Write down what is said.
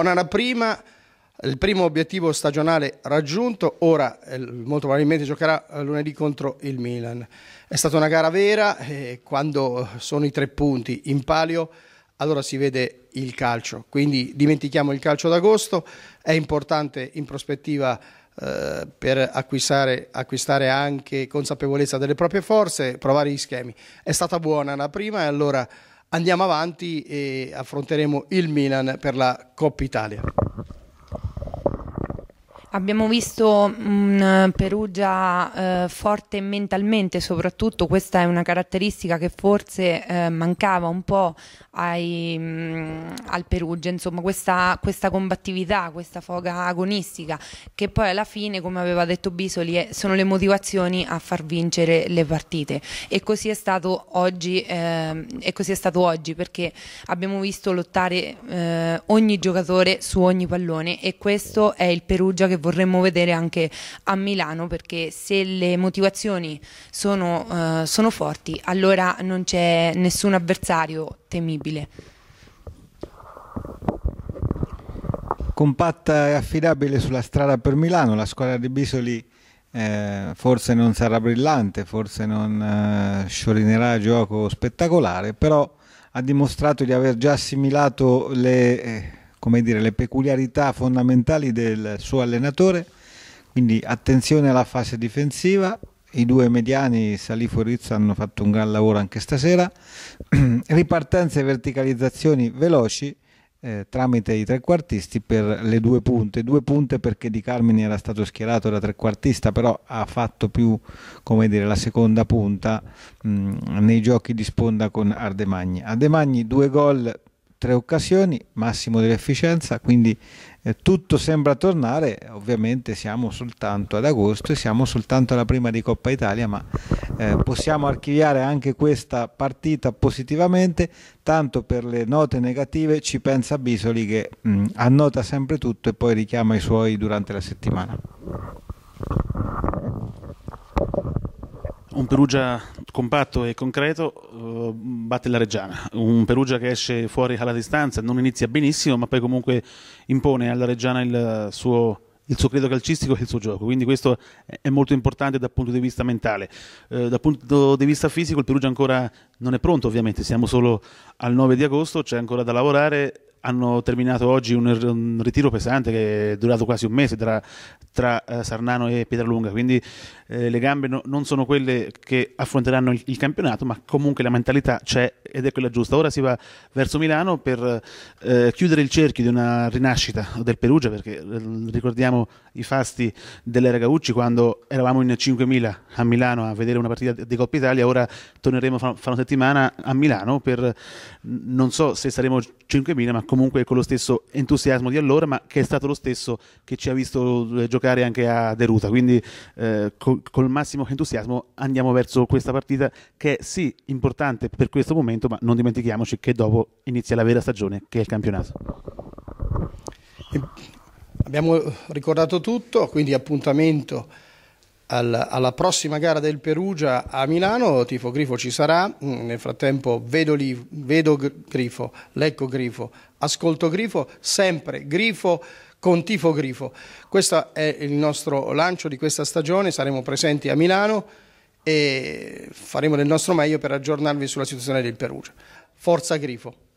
buona la prima, il primo obiettivo stagionale raggiunto, ora eh, molto probabilmente giocherà eh, lunedì contro il Milan. È stata una gara vera e eh, quando sono i tre punti in palio allora si vede il calcio, quindi dimentichiamo il calcio d'agosto, è importante in prospettiva per acquistare, acquistare, anche consapevolezza delle proprie forze, provare gli schemi. È stata buona la prima e allora Andiamo avanti e affronteremo il Milan per la Coppa Italia. Abbiamo visto un eh, Perugia eh, forte mentalmente, soprattutto questa è una caratteristica che forse eh, mancava un po' ai, mh, mm, al Perugia, insomma questa, questa, combattività, questa foga agonistica che poi alla fine, come aveva detto Bisoli, è, sono le motivazioni a far vincere le partite e così è stato oggi, eh, è stato oggi perché abbiamo visto lottare eh, ogni giocatore su ogni pallone e questo è il Perugia che vorremmo vedere anche a Milano perché se le motivazioni sono, eh, sono forti allora non c'è nessun avversario temibile. Compatta e affidabile sulla strada per Milano, la squadra di Bisoli eh, forse non sarà brillante, forse non eh, sciorinerà gioco spettacolare, però ha dimostrato di aver già assimilato le eh, come dire, le peculiarità fondamentali del suo allenatore, quindi attenzione alla fase difensiva, i due mediani Salifo e Rizzo hanno fatto un gran lavoro anche stasera, ripartenze e verticalizzazioni veloci eh, tramite i trequartisti per le due punte, due punte perché Di Carmini era stato schierato da trequartista però ha fatto più come dire, la seconda punta mh, mm, nei giochi di sponda con Ardemagni. Ardemagni due gol tre occasioni, massimo dell'efficienza, quindi eh, tutto sembra tornare, ovviamente siamo soltanto ad agosto e siamo soltanto alla prima di Coppa Italia, ma eh, possiamo archiviare anche questa partita positivamente, tanto per le note negative ci pensa Bisoli che mh, mm, annota sempre tutto e poi richiama i suoi durante la settimana. Un Perugia compatto e concreto uh, batte la Reggiana, un Perugia che esce fuori alla distanza, non inizia benissimo ma poi comunque impone alla Reggiana il suo il suo credo calcistico e il suo gioco, quindi questo è molto importante dal punto di vista mentale. Eh, dal punto di vista fisico il Perugia ancora non è pronto ovviamente, siamo solo al 9 di agosto, c'è ancora da lavorare, hanno terminato oggi un, un, ritiro pesante che è durato quasi un mese tra, tra uh, Sarnano e Pietralunga, quindi eh, le gambe no, non sono quelle che affronteranno il, il, campionato, ma comunque la mentalità c'è ed è quella giusta. Ora si va verso Milano per eh, chiudere il cerchio di una rinascita del Perugia, perché eh, ricordiamo i fasti dell'era Gaucci quando eravamo in 5.000 a Milano a vedere una partita di Coppa Italia, ora torneremo fra, fra una settimana a Milano per non so se saremo 5.000, ma comunque con lo stesso entusiasmo di allora, ma che è stato lo stesso che ci ha visto eh, giocare anche a Deruta. Quindi eh, col, col massimo entusiasmo andiamo verso questa partita che è sì importante per questo momento momento, ma non dimentichiamoci che dopo inizia la vera stagione, che è il campionato. Abbiamo ricordato tutto, quindi appuntamento alla prossima gara del Perugia a Milano, Tifo Grifo ci sarà, mm, nel frattempo vedo, li, vedo Grifo, lecco Grifo, ascolto Grifo, sempre Grifo con Tifo Grifo. Questo è il nostro lancio di questa stagione, saremo presenti a Milano e faremo del nostro meglio per aggiornarvi sulla situazione del Perugia. Forza Grifo!